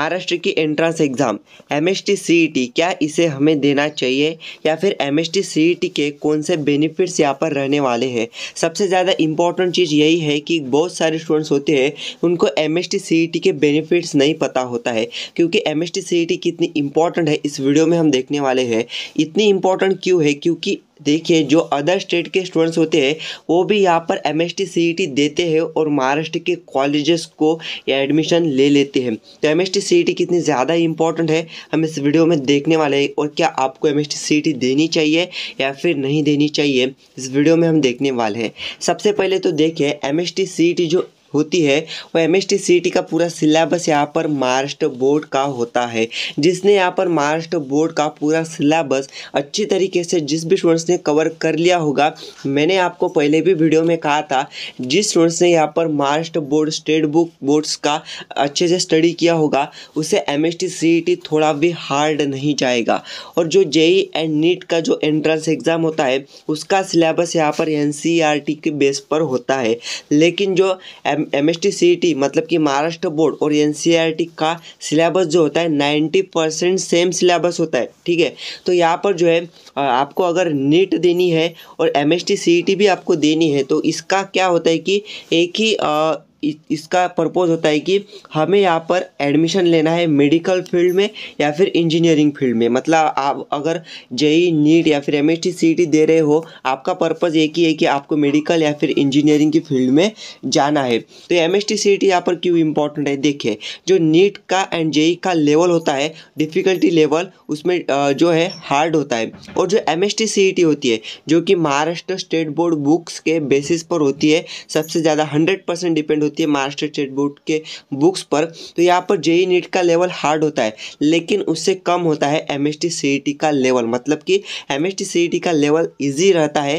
महाराष्ट्र की entrance exam M S क्या इसे हमें देना चाहिए या फिर एम एस e के कौन से बेनिफिट्स यहाँ पर रहने वाले हैं सबसे ज़्यादा इम्पोर्टेंट चीज़ यही है कि बहुत सारे स्टूडेंट्स होते हैं उनको एम एस e के बेनिफिट्स नहीं पता होता है क्योंकि एम एस e कितनी इम्पॉर्टेंट है इस वीडियो में हम देखने वाले हैं इतनी इंपॉर्टेंट क्यों है क्योंकि देखिए जो अदर स्टेट के स्टूडेंट्स होते हैं वो भी यहाँ पर एम एस e देते हैं और महाराष्ट्र के कॉलेजेस को एडमिशन ले लेते हैं तो एम एस e कितनी ज़्यादा इंपॉर्टेंट है हम इस वीडियो में देखने वाले हैं और क्या आपको एम एस e देनी चाहिए या फिर नहीं देनी चाहिए इस वीडियो में हम देखने वाले हैं सबसे पहले तो देखिए एम एस जो होती है वह एम एस का पूरा सिलेबस यहाँ पर महाराष्ट्र बोर्ड का होता है जिसने यहाँ पर महाराष्ट्र बोर्ड का पूरा सिलेबस अच्छी तरीके से जिस भी स्टूडेंट्स ने कवर कर लिया होगा मैंने आपको पहले भी वीडियो में कहा था जिस स्टूडेंट्स ने यहाँ पर Maharashtra board state book boards का अच्छे से स्टडी किया होगा उसे एम एस थोड़ा भी हार्ड नहीं जाएगा और जो जेई एंड नीट का जो एंट्रेंस एग्ज़ाम होता है उसका सिलेबस यहाँ पर एन e के बेस पर होता है लेकिन जो M S T C T मतलब कि महाराष्ट्र बोर्ड और एन सी आर टी का सिलेबस जो होता है नाइन्टी परसेंट सेम सिलेबस होता है ठीक है तो यहाँ पर जो है आपको अगर नीट देनी है और एम एस e भी आपको देनी है तो इसका क्या होता है कि एक ही इसका पर्पज़ होता है कि हमें यहाँ पर एडमिशन लेना है मेडिकल फील्ड में या फिर इंजीनियरिंग फील्ड में मतलब आप अगर जेई नीट या फिर एम एस टी दे रहे हो आपका पर्पज़ एक ही है कि आपको मेडिकल या फिर इंजीनियरिंग की फील्ड में जाना है तो एम एस टी यहाँ पर क्यों इम्पोर्टेंट है देखिए जो नीट का एंड जेई का लेवल होता है डिफ़िकल्टी लेवल उसमें जो है हार्ड होता है और जो एम एस टी होती है जो कि महाराष्ट्र स्टेट बोर्ड बुक्स के बेसिस पर होती है सबसे ज़्यादा हंड्रेड परसेंट डिपेंड होती है मास्टर स्टेट बोर्ड के बुक्स पर तो यहाँ पर जेई नीट का लेवल हार्ड होता है लेकिन उससे कम होता है एम एस e का लेवल मतलब कि एम एस e का लेवल ईजी रहता है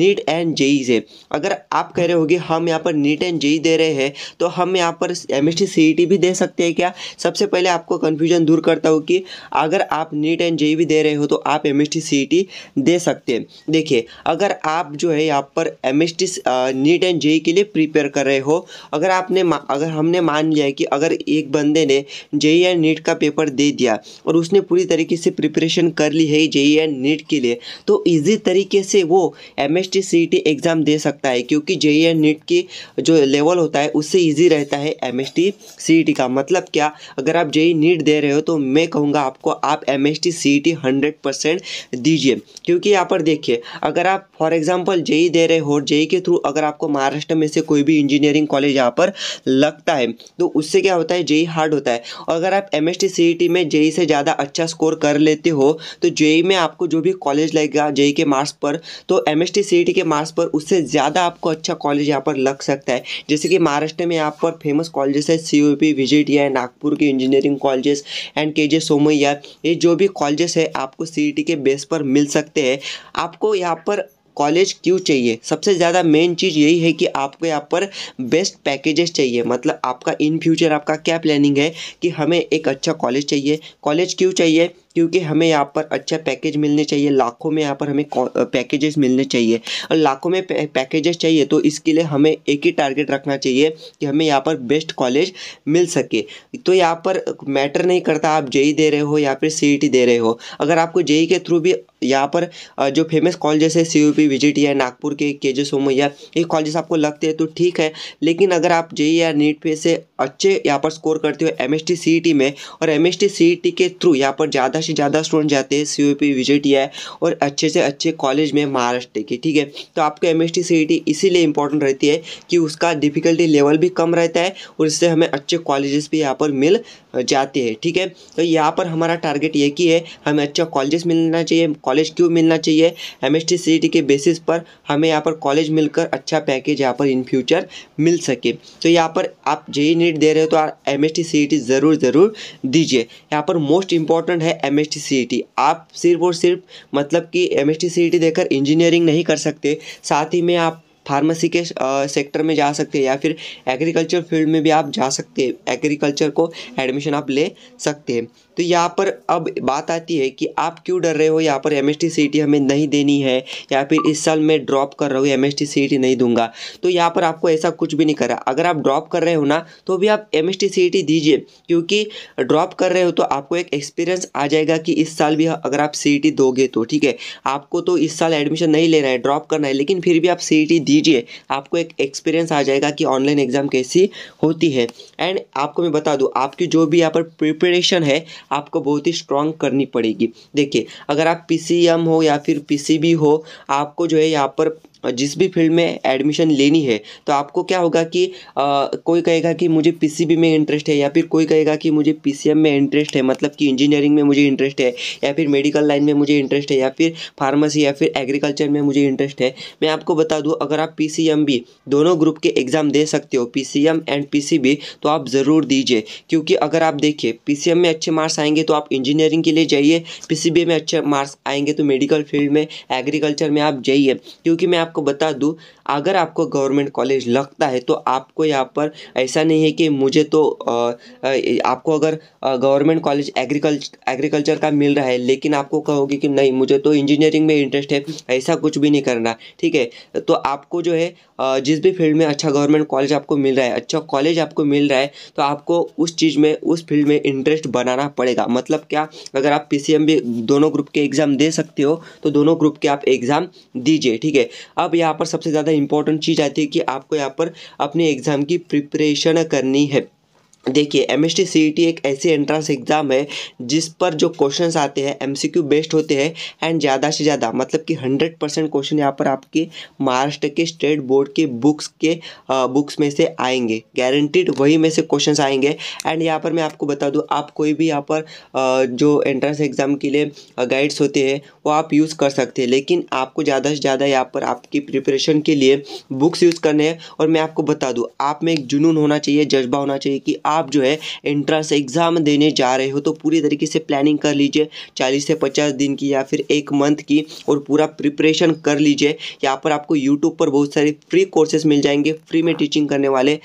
नीट एंड जेई से अगर आप कह रहे होगी हम यहाँ पर नीट एंड जेई दे रहे हैं तो हम यहाँ पर एम एस e भी दे सकते हैं क्या सबसे पहले आपको कन्फ्यूजन दूर करता हूँ कि अगर आप नीट एंड जेई भी दे रहे हो तो आप एम एस दे सकते हैं देखिए अगर आप जो है यहाँ पर M S NEET and JEE के लिए प्रिपेयर कर रहे हो अगर आपने अगर हमने मान लिया है कि अगर एक बंदे ने जेई एंड नीट का पेपर दे दिया और उसने पूरी तरीके से प्रिपरेशन कर ली है जेई एंड नीट के लिए तो ईजी तरीके से वो M S T C T exam दे सकता है क्योंकि जेई एंड नीट की जो लेवल होता है उससे ईजी रहता है M S T C T का मतलब क्या अगर आप जेई नीट e e दे रहे हो तो मैं कहूँगा आपको आप M S T C T hundred percent दीजिए क्योंकि यहाँ पर देखिए अगर आप फॉर एग्ज़ाम्पल जेई दे रहे हो जेई e के थ्रू अगर आपको महाराष्ट्र में से कोई भी इंजीनियरिंग कॉलेज यहाँ पर लगता है तो उससे क्या होता है जेई हार्ड होता है और अगर आप एम एस e में जेई से ज़्यादा अच्छा स्कोर कर लेते हो तो जेई में आपको जो भी कॉलेज लगेगा जेई के मार्क्स पर तो एम एस e के मार्क्स पर उससे ज़्यादा आपको अच्छा कॉलेज यहाँ पर लग सकता है जैसे कि महाराष्ट्र में यहाँ पर फेमस कॉलेजेस है सी यू पी विजिट या नागपुर के इंजीनियरिंग कॉलेजेस एंड के जे सोमैया ये जो भी कॉलेजेस है आपको सी e के बेस पर मिल सकते हैं आपको यहाँ पर कॉलेज क्यों चाहिए सबसे ज़्यादा मेन चीज़ यही है कि आपको यहाँ पर बेस्ट पैकेजेस चाहिए मतलब आपका इन फ्यूचर आपका क्या प्लानिंग है कि हमें एक अच्छा कॉलेज चाहिए कॉलेज क्यों चाहिए क्योंकि हमें यहाँ पर अच्छा पैकेज मिलने चाहिए लाखों में यहाँ पर हमें पैकेजेस मिलने चाहिए और लाखों में पैकेजेस चाहिए तो इसके लिए हमें एक ही टारगेट रखना चाहिए कि हमें यहाँ पर बेस्ट कॉलेज मिल सके तो यहाँ पर मैटर नहीं करता आप जेई e e दे रहे हो या फिर सी e दे रहे हो अगर आपको जेई के थ्रू भी यहाँ पर जो फेमस कॉलेजेस है सी यू पी विजिट या नागपुर के के जे सोमैया ये कॉलेजेस आपको लगते हैं तो ठीक है लेकिन अगर आप जेई या नीट पे से अच्छे यहाँ पर स्कोर करते हो M S T C E T में और M S T C E T के थ्रू यहाँ पर ज़्यादा से ज़्यादा स्टूडेंट जाते हैं सी ओ पी विजिट या और अच्छे से अच्छे कॉलेज में महाराष्ट्र के ठीक है तो आपको M S T C T इसीलिए इंपॉर्टेंट रहती है कि उसका डिफिकल्टी लेवल भी कम रहता है और इससे हमें अच्छे कॉलेजेस भी यहाँ पर मिल जाते हैं ठीक है तो यहाँ पर हमारा टारगेट ये कि है हमें अच्छा कॉलेजेस मिलना चाहिए कॉलेज क्यों मिलना चाहिए M S T C T के बेसिस पर हमें यहाँ पर कॉलेज मिलकर अच्छा पैकेज यहाँ पर इन फ्यूचर मिल सके तो यहाँ पर आप जे नीट दे रहे हो तो M S T C T e ज़रूर ज़रूर दीजिए यहाँ पर मोस्ट इंपॉर्टेंट है M M S T C E T आप सिर्फ और सिर्फ मतलब कि M S T C E T देकर इंजीनियरिंग नहीं कर सकते साथ ही में आप फार्मेसी के सेक्टर में जा सकते हैं या फिर एग्रीकल्चर फील्ड में भी आप जा सकते हैं एग्रीकल्चर को एडमिशन आप ले सकते हैं तो यहाँ पर अब बात आती है कि आप क्यों डर रहे हो यहाँ पर एम एस टी हमें नहीं देनी है या फिर इस साल मैं ड्रॉप कर रहा हूँ एम एस टी नहीं दूंगा तो यहाँ पर आपको ऐसा कुछ भी नहीं करा अगर आप ड्रॉप कर रहे हो ना तो भी आप एम एस टी दीजिए क्योंकि ड्रॉप कर रहे हो तो आपको एक एक्सपीरियंस आ जाएगा कि इस साल भी अगर आप सी e दोगे तो ठीक है आपको तो इस साल एडमिशन नहीं लेना है ड्रॉप करना है लेकिन फिर भी आप सी e दीजिए आपको एक एक्सपीरियंस आ जाएगा कि ऑनलाइन एग्ज़ाम कैसी होती है एंड आपको मैं बता दूँ आपकी जो भी यहाँ पर प्रिपरेशन है आपको बहुत ही स्ट्रांग करनी पड़ेगी देखिए अगर आप पी हो या फिर पी हो आपको जो है यहाँ पर जिस भी फील्ड में एडमिशन लेनी है तो आपको क्या होगा कि आ, कोई कहेगा कि मुझे पीसीबी में इंटरेस्ट है या फिर कोई कहेगा कि मुझे पीसीएम में इंटरेस्ट है मतलब कि इंजीनियरिंग में मुझे इंटरेस्ट है या फिर मेडिकल लाइन में मुझे इंटरेस्ट है या फिर फार्मेसी या फिर एग्रीकल्चर में मुझे इंटरेस्ट है मैं आपको बता दूँ अगर आप पी भी दोनों ग्रुप के एग्ज़ाम दे सकते हो पी एंड पी तो आप ज़रूर दीजिए क्योंकि अगर आप देखिए पी में अच्छे मार्क्स आएंगे तो आप इंजीनियरिंग के लिए जाइए पी में अच्छे मार्क्स आएंगे तो मेडिकल फील्ड में एग्रीकल्चर में आप जाइए क्योंकि मैं आप आपको बता दूँ अगर आपको गवर्नमेंट कॉलेज लगता है तो आपको यहाँ पर ऐसा नहीं है कि मुझे तो आपको अगर गवर्नमेंट कॉलेज एग्रीकल्चर एग्रीकल्चर का मिल रहा है लेकिन आपको कहोगे कि नहीं मुझे तो इंजीनियरिंग में इंटरेस्ट है ऐसा कुछ भी नहीं करना ठीक है तो आपको जो है जिस भी फील्ड में अच्छा गवर्नमेंट कॉलेज आपको मिल रहा है अच्छा कॉलेज आपको मिल रहा है तो आपको उस चीज़ में उस फील्ड में इंटरेस्ट बनाना पड़ेगा मतलब क्या अगर आप पी भी दोनों ग्रुप के एग्ज़ाम दे सकते हो तो दोनों ग्रुप के आप एग्ज़ाम दीजिए ठीक है अब यहाँ पर सबसे ज़्यादा इंपॉर्टेंट चीज़ आती है कि आपको यहाँ पर अपने एग्ज़ाम की प्रिपरेशन करनी है देखिए एम एस e एक ऐसी एंट्रेंस एग्ज़ाम है जिस पर जो क्वेश्चंस आते हैं एम बेस्ड होते हैं एंड ज़्यादा से ज़्यादा मतलब कि 100 परसेंट क्वेश्चन यहाँ पर आपके महाराष्ट्र के स्टेट बोर्ड के बुक्स के आ, बुक्स में से आएंगे गारंटीड वही में से क्वेश्चंस आएंगे एंड यहाँ पर मैं आपको बता दूँ आप कोई भी यहाँ पर आ, जो एंट्रेंस एग्ज़ाम के लिए गाइड्स होते हैं वो आप यूज़ कर सकते हैं लेकिन आपको ज़्यादा से ज़्यादा यहाँ पर आपकी प्रिपरेशन के लिए बुक्स यूज़ करने हैं और मैं आपको बता दूँ आप में एक जुनून होना चाहिए जज्बा होना चाहिए कि आप जो है एंट्रेंस एग्ज़ाम देने जा रहे हो तो पूरी तरीके से प्लानिंग कर लीजिए चालीस से पचास दिन की या फिर एक मंथ की और पूरा प्रिपरेशन कर लीजिए यहाँ पर आपको यूट्यूब पर बहुत सारे फ्री कोर्सेज मिल जाएंगे फ्री में टीचिंग करने वाले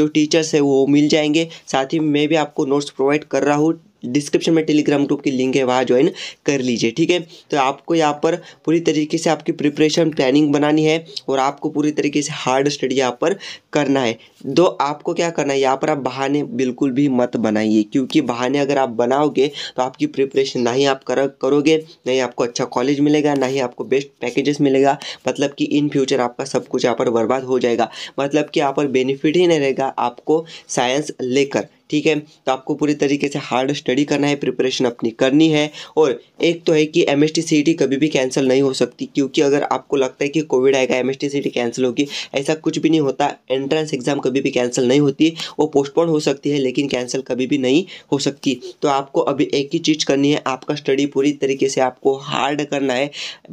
जो टीचर्स है वो मिल जाएंगे साथ ही मैं भी आपको नोट्स प्रोवाइड कर रहा हूँ डिस्क्रिप्शन में टेलीग्राम ग्रुप की लिंक है वहाँ ज्वाइन कर लीजिए ठीक है तो आपको यहाँ पर पूरी तरीके से आपकी प्रिपरेशन प्लानिंग बनानी है और आपको पूरी तरीके से हार्ड स्टडी यहाँ पर करना है दो आपको क्या करना है यहाँ पर आप बहाने बिल्कुल भी मत बनाइए क्योंकि बहाने अगर आप बनाओगे तो आपकी प्रिपरेशन ना ही आप कर, करोगे ना ही आपको अच्छा कॉलेज मिलेगा ना ही आपको बेस्ट पैकेजेस मिलेगा मतलब कि इन फ्यूचर आपका सब कुछ यहाँ पर बर्बाद हो जाएगा मतलब कि यहाँ पर बेनिफिट ही नहीं रहेगा आपको साइंस लेकर ठीक है तो आपको पूरी तरीके से हार्ड स्टडी करना है प्रिपरेशन अपनी करनी है और एक तो है कि एम एस e कभी भी कैंसिल नहीं हो सकती क्योंकि अगर आपको लगता है कि कोविड आएगा एम एस कैंसिल होगी ऐसा कुछ भी नहीं होता एंट्रेंस एग्ज़ाम कभी भी कैंसिल नहीं होती वो पोस्टपोन हो सकती है लेकिन कैंसिल कभी भी नहीं हो सकती तो आपको अभी एक ही चीज़ करनी है आपका स्टडी पूरी तरीके से आपको हार्ड करना है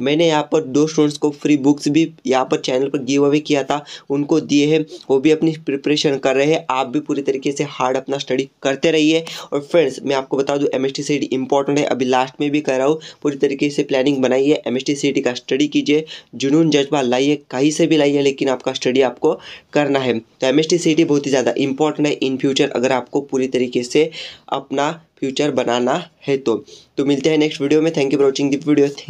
मैंने यहाँ पर दो स्टूडेंट्स को फ्री बुक्स भी यहाँ पर चैनल पर गिव अवे किया था उनको दिए हैं वो भी अपनी प्रिपरेशन कर रहे हैं आप भी पूरी तरीके से हार्ड अपना स्टडी करते रहिए और फ्रेंड्स मैं आपको बता दूँ एम एस टी है अभी लास्ट में भी कर रहा हूँ पूरी तरीके से प्लानिंग बनाइए एम एस टी का स्टडी कीजिए जुनून जज्बा लाइए कहीं से भी लाइए लेकिन आपका स्टडी आपको करना है तो एम एस टी बहुत ही ज़्यादा इंपॉर्टेंट है इन फ्यूचर अगर आपको पूरी तरीके से अपना फ्यूचर बनाना है तो, तो मिलते हैं नेक्स्ट वीडियो में thank you for watching this video